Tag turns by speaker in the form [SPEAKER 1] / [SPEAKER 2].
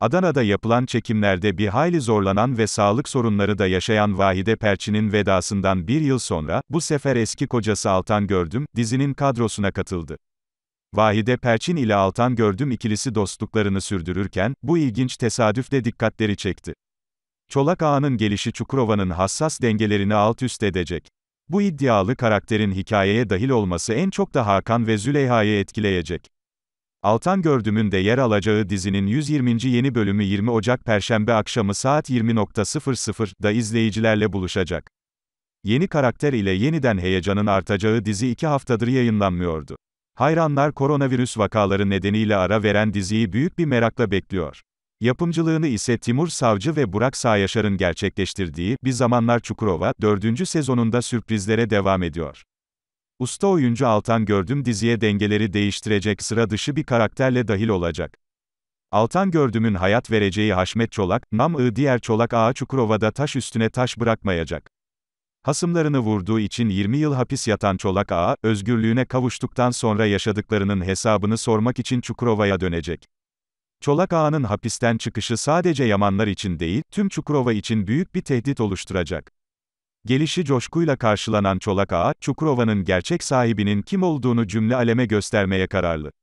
[SPEAKER 1] Adana'da yapılan çekimlerde bir hayli zorlanan ve sağlık sorunları da yaşayan Vahide Perçin'in vedasından bir yıl sonra, bu sefer eski kocası Altan Gördüm, dizinin kadrosuna katıldı. Vahide Perçin ile Altan Gördüm ikilisi dostluklarını sürdürürken, bu ilginç tesadüf de dikkatleri çekti. Çolak Ağa'nın gelişi Çukurova'nın hassas dengelerini alt üst edecek. Bu iddialı karakterin hikayeye dahil olması en çok da Hakan ve Züleyha'yı etkileyecek. Altan Gördüm'ün de yer alacağı dizinin 120. yeni bölümü 20 Ocak Perşembe akşamı saat 20.00'da izleyicilerle buluşacak. Yeni karakter ile yeniden heyecanın artacağı dizi iki haftadır yayınlanmıyordu. Hayranlar koronavirüs vakaları nedeniyle ara veren diziyi büyük bir merakla bekliyor. Yapımcılığını ise Timur Savcı ve Burak Sağyaşar'ın gerçekleştirdiği Bir Zamanlar Çukurova 4. sezonunda sürprizlere devam ediyor. Usta oyuncu Altan Gördüm diziye dengeleri değiştirecek sıra dışı bir karakterle dahil olacak. Altan Gördüm'ün hayat vereceği Haşmet Çolak, nam diğer Çolak Ağa Çukurova'da taş üstüne taş bırakmayacak. Hasımlarını vurduğu için 20 yıl hapis yatan Çolak Ağa, özgürlüğüne kavuştuktan sonra yaşadıklarının hesabını sormak için Çukurova'ya dönecek. Çolak Ağa'nın hapisten çıkışı sadece Yamanlar için değil, tüm Çukurova için büyük bir tehdit oluşturacak. Gelişi coşkuyla karşılanan Çolak Ağa, Çukurova'nın gerçek sahibinin kim olduğunu cümle aleme göstermeye kararlı.